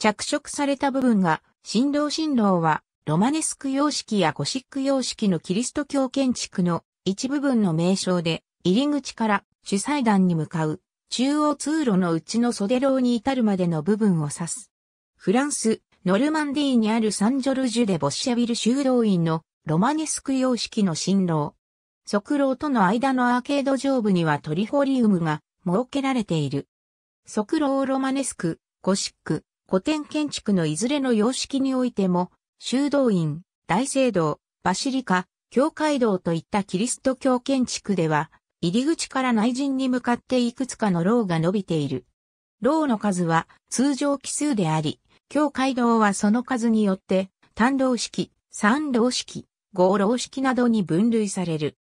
着色された部分が、新郎新郎は、ロマネスク様式やゴシック様式のキリスト教建築の一部分の名称で、入り口から主祭壇に向かう、中央通路のうちの袖楼に至るまでの部分を指す。フランス、ノルマンディーにあるサンジョルジュでボッシャビル修道院のロマネスク様式の新郎。側楼との間のアーケード上部にはトリフォリウムが設けられている。側楼ロマネスク、ゴシック、古典建築のいずれの様式においても、修道院、大聖堂、バシリカ、教会堂といったキリスト教建築では、入り口から内陣に向かっていくつかの牢が伸びている。牢の数は通常奇数であり、教会堂はその数によって、単牢式、三牢式、五牢式などに分類される。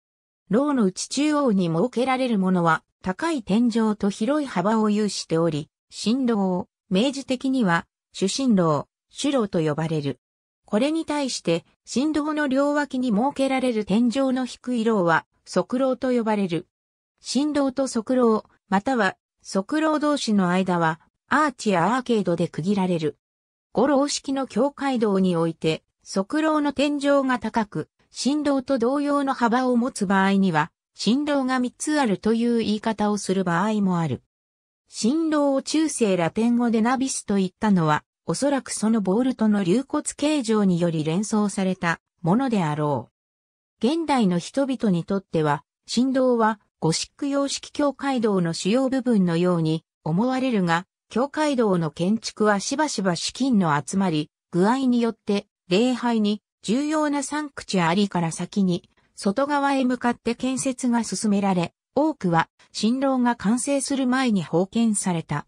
牢の内中央に設けられるものは、高い天井と広い幅を有しており、振動、明示的には、主神楼、主楼と呼ばれる。これに対して、神道の両脇に設けられる天井の低い楼は、側楼と呼ばれる。神道と側楼、または、側楼同士の間は、アーチやアーケードで区切られる。五楼式の境界道において、側楼の天井が高く、振動と同様の幅を持つ場合には、振動が3つあるという言い方をする場合もある。新郎を中世ラテン語でナビスと言ったのは、おそらくそのボールトの流骨形状により連想されたものであろう。現代の人々にとっては、振動はゴシック様式教会堂の主要部分のように思われるが、教会堂の建築はしばしば資金の集まり、具合によって礼拝に重要なサンクチュアリから先に外側へ向かって建設が進められ、多くは新郎が完成する前に封建された。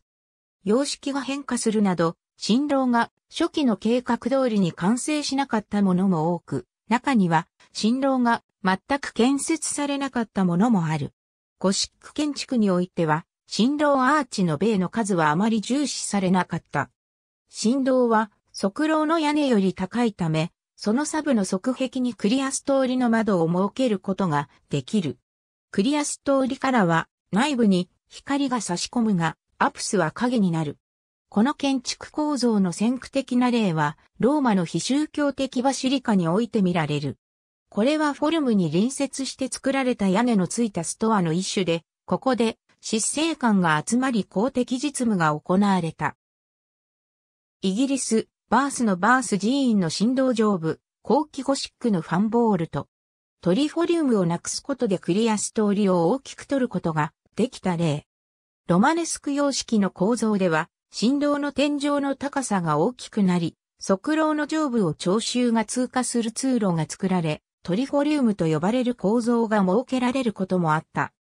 様式が変化するなど、新郎が初期の計画通りに完成しなかったものも多く、中には新郎が全く建設されなかったものもある。ゴシック建築においては、新郎アーチの米の数はあまり重視されなかった。新郎は側楼の屋根より高いため、そのサブの側壁にクリアス通りの窓を設けることができる。クリアストーリからは内部に光が差し込むが、アプスは影になる。この建築構造の先駆的な例は、ローマの非宗教的バシリカにおいて見られる。これはフォルムに隣接して作られた屋根のついたストアの一種で、ここで、執政官が集まり公的実務が行われた。イギリス、バースのバース寺院の振動上部、後期ゴシックのファンボールと、トリフォリウムをなくすことでクリアストーリーを大きく取ることができた例。ロマネスク様式の構造では、振動の天井の高さが大きくなり、側廊の上部を聴衆が通過する通路が作られ、トリフォリウムと呼ばれる構造が設けられることもあった。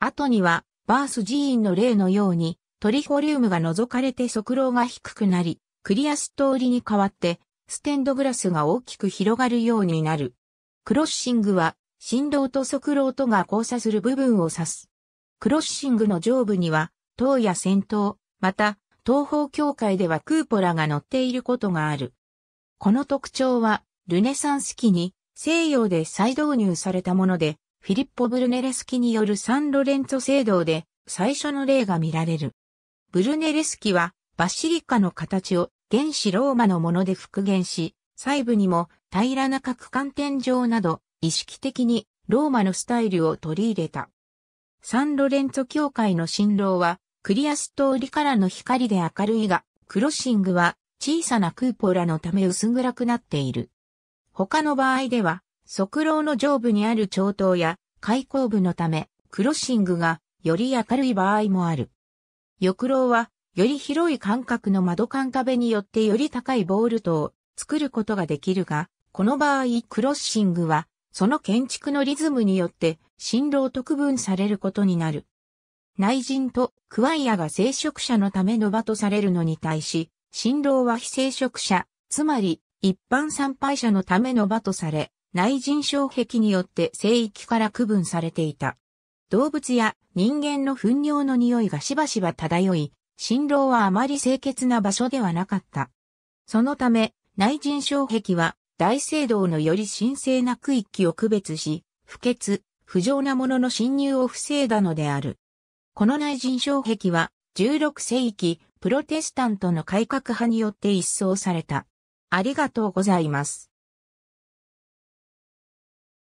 後には、バース寺院の例のように、トリフォリウムが除かれて側廊が低くなり、クリアストーリーに代わって、ステンドグラスが大きく広がるようになる。クロッシングは、振動と速動とが交差する部分を指す。クロッシングの上部には、塔や戦闘、また、東方教会ではクーポラが乗っていることがある。この特徴は、ルネサンス期に西洋で再導入されたもので、フィリッポ・ブルネレス期によるサンロレンツォ聖堂で最初の例が見られる。ブルネレス期はバシリカの形を原始ローマのもので復元し、細部にも平らな角観天井など、意識的にローマのスタイルを取り入れた。サンロレンツォ教会の新郎は、クリアスーリからの光で明るいが、クロッシングは小さなクーポラのため薄暗くなっている。他の場合では、側廊の上部にある長刀や開口部のため、クロッシングがより明るい場合もある。翼廊は、より広い間隔の窓間壁によってより高いボールトを作ることができるが、この場合クロッシングは、その建築のリズムによって、新郎と区分されることになる。内人とクワイアが聖職者のための場とされるのに対し、新郎は非聖職者、つまり一般参拝者のための場とされ、内人障壁によって聖域から区分されていた。動物や人間の糞尿の匂いがしばしば漂い、新郎はあまり清潔な場所ではなかった。そのため、内人障壁は大聖堂のより神聖な区域を区別し、不潔、不浄なものの侵入を防いだのである。この内人障壁は、16世紀、プロテスタントの改革派によって一掃された。ありがとうございます。